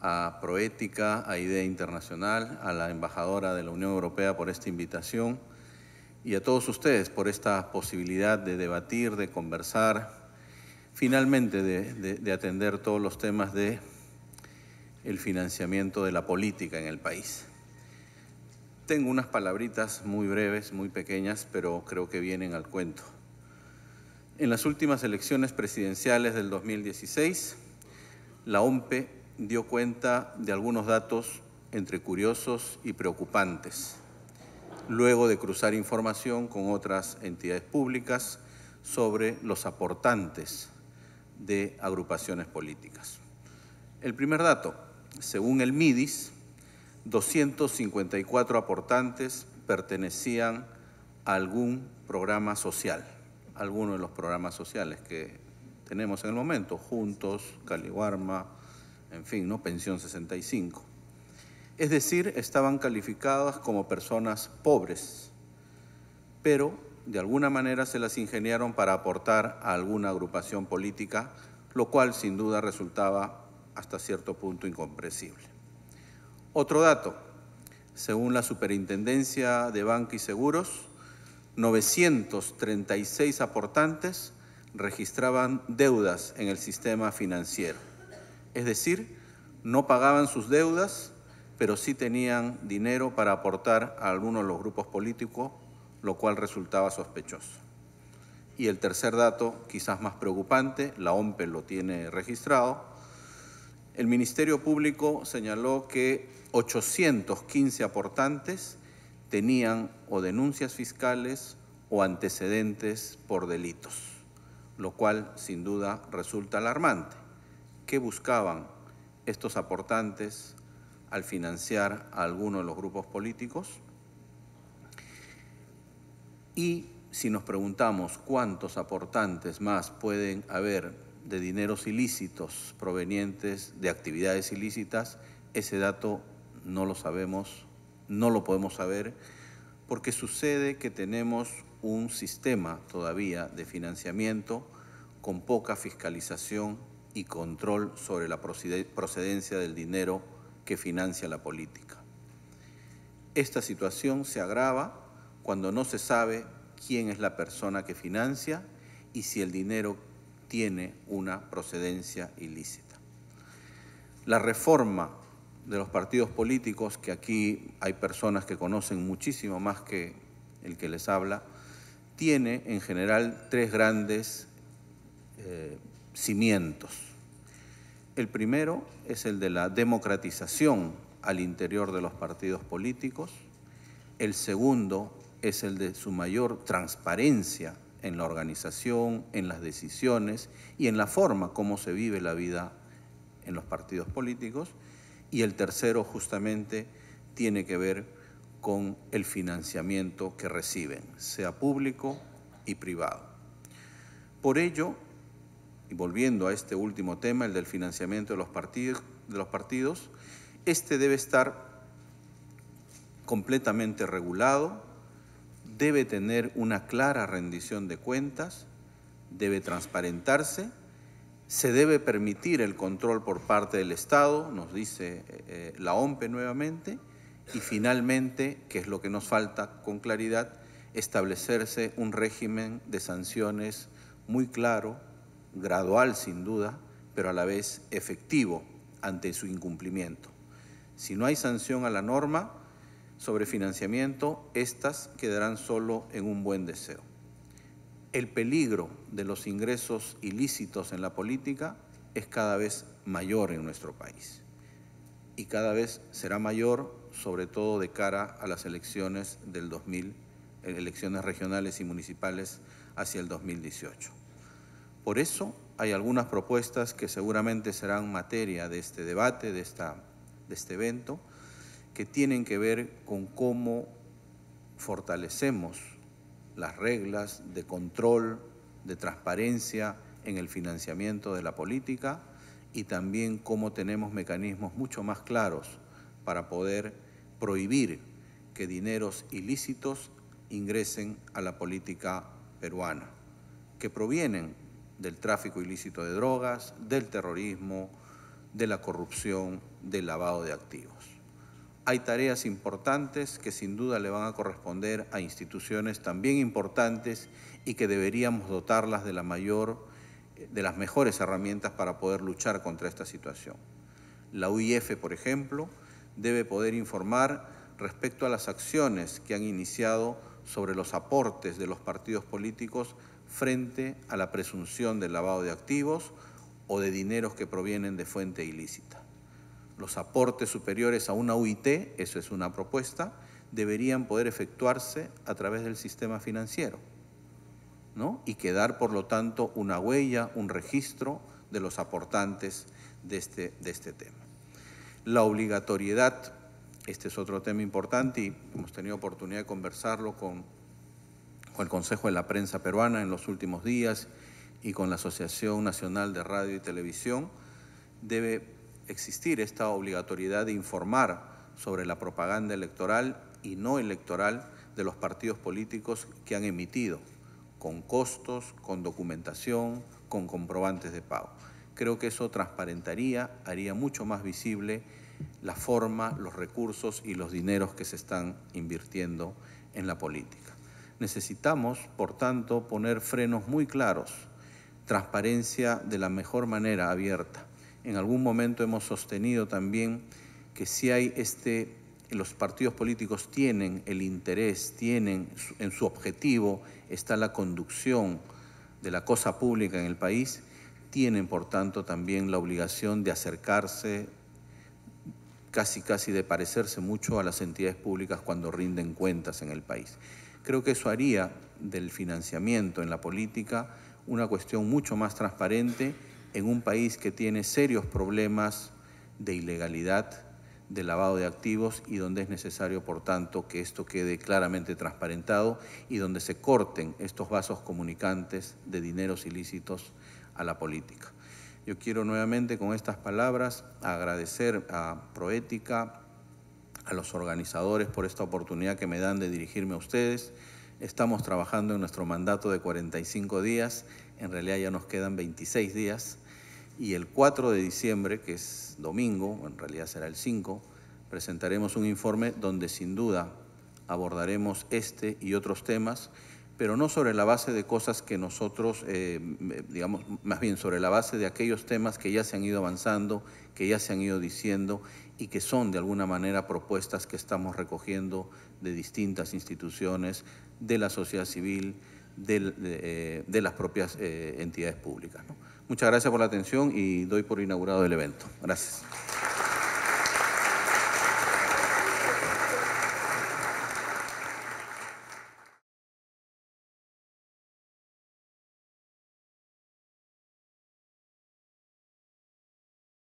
a Proética, a IDEA Internacional, a la embajadora de la Unión Europea por esta invitación y a todos ustedes por esta posibilidad de debatir, de conversar, finalmente de, de atender todos los temas de el financiamiento de la política en el país. Tengo unas palabritas muy breves, muy pequeñas, pero creo que vienen al cuento. En las últimas elecciones presidenciales del 2016, la OMPE dio cuenta de algunos datos entre curiosos y preocupantes, luego de cruzar información con otras entidades públicas sobre los aportantes de agrupaciones políticas. El primer dato, según el MIDIS, 254 aportantes pertenecían a algún programa social, alguno de los programas sociales que tenemos en el momento, Juntos, Caliwarma, en fin, ¿no? Pensión 65. Es decir, estaban calificadas como personas pobres, pero de alguna manera se las ingeniaron para aportar a alguna agrupación política, lo cual sin duda resultaba hasta cierto punto incomprensible. Otro dato, según la Superintendencia de Banca y Seguros, 936 aportantes registraban deudas en el sistema financiero. Es decir, no pagaban sus deudas, pero sí tenían dinero para aportar a alguno de los grupos políticos, lo cual resultaba sospechoso. Y el tercer dato, quizás más preocupante, la OMPE lo tiene registrado, el Ministerio Público señaló que 815 aportantes tenían o denuncias fiscales o antecedentes por delitos lo cual sin duda resulta alarmante. ¿Qué buscaban estos aportantes al financiar a alguno de los grupos políticos? Y si nos preguntamos cuántos aportantes más pueden haber de dineros ilícitos provenientes de actividades ilícitas, ese dato no lo sabemos, no lo podemos saber, porque sucede que tenemos un sistema todavía de financiamiento con poca fiscalización y control sobre la procedencia del dinero que financia la política. Esta situación se agrava cuando no se sabe quién es la persona que financia y si el dinero tiene una procedencia ilícita. La reforma de los partidos políticos, que aquí hay personas que conocen muchísimo más que el que les habla, tiene en general tres grandes eh, cimientos. El primero es el de la democratización al interior de los partidos políticos. El segundo es el de su mayor transparencia en la organización, en las decisiones y en la forma como se vive la vida en los partidos políticos. Y el tercero justamente tiene que ver con el financiamiento que reciben, sea público y privado. Por ello, y volviendo a este último tema, el del financiamiento de los partidos, este debe estar completamente regulado, debe tener una clara rendición de cuentas, debe transparentarse, se debe permitir el control por parte del Estado, nos dice eh, eh, la OMPE nuevamente, y finalmente, que es lo que nos falta con claridad, establecerse un régimen de sanciones muy claro, gradual sin duda, pero a la vez efectivo ante su incumplimiento. Si no hay sanción a la norma sobre financiamiento, estas quedarán solo en un buen deseo. El peligro de los ingresos ilícitos en la política es cada vez mayor en nuestro país y cada vez será mayor sobre todo de cara a las elecciones del 2000, eh, elecciones regionales y municipales hacia el 2018. Por eso hay algunas propuestas que seguramente serán materia de este debate, de, de este evento, que tienen que ver con cómo fortalecemos las reglas de control, de transparencia en el financiamiento de la política y también cómo tenemos mecanismos mucho más claros para poder prohibir que dineros ilícitos ingresen a la política peruana, que provienen del tráfico ilícito de drogas, del terrorismo, de la corrupción, del lavado de activos. Hay tareas importantes que sin duda le van a corresponder a instituciones también importantes y que deberíamos dotarlas de la mayor de las mejores herramientas para poder luchar contra esta situación. La UIF, por ejemplo, debe poder informar respecto a las acciones que han iniciado sobre los aportes de los partidos políticos frente a la presunción del lavado de activos o de dineros que provienen de fuente ilícita. Los aportes superiores a una UIT, eso es una propuesta, deberían poder efectuarse a través del sistema financiero ¿no? y quedar, por lo tanto, una huella, un registro de los aportantes de este, de este tema. La obligatoriedad, este es otro tema importante y hemos tenido oportunidad de conversarlo con, con el Consejo de la Prensa Peruana en los últimos días y con la Asociación Nacional de Radio y Televisión, debe existir esta obligatoriedad de informar sobre la propaganda electoral y no electoral de los partidos políticos que han emitido, con costos, con documentación, con comprobantes de pago. Creo que eso transparentaría, haría mucho más visible la forma, los recursos y los dineros que se están invirtiendo en la política. Necesitamos, por tanto, poner frenos muy claros, transparencia de la mejor manera abierta. En algún momento hemos sostenido también que si hay este, los partidos políticos tienen el interés, tienen en su objetivo está la conducción de la cosa pública en el país, tienen, por tanto, también la obligación de acercarse, casi casi de parecerse mucho a las entidades públicas cuando rinden cuentas en el país. Creo que eso haría del financiamiento en la política una cuestión mucho más transparente en un país que tiene serios problemas de ilegalidad, de lavado de activos y donde es necesario, por tanto, que esto quede claramente transparentado y donde se corten estos vasos comunicantes de dineros ilícitos a la política. Yo quiero nuevamente con estas palabras agradecer a Proética, a los organizadores por esta oportunidad que me dan de dirigirme a ustedes. Estamos trabajando en nuestro mandato de 45 días, en realidad ya nos quedan 26 días y el 4 de diciembre, que es domingo, en realidad será el 5, presentaremos un informe donde sin duda abordaremos este y otros temas pero no sobre la base de cosas que nosotros, eh, digamos, más bien sobre la base de aquellos temas que ya se han ido avanzando, que ya se han ido diciendo y que son de alguna manera propuestas que estamos recogiendo de distintas instituciones, de la sociedad civil, eh, de, las propias eh, entidades públicas. Muchas gracias por la atención y doy por inaugurado el evento. Gracias.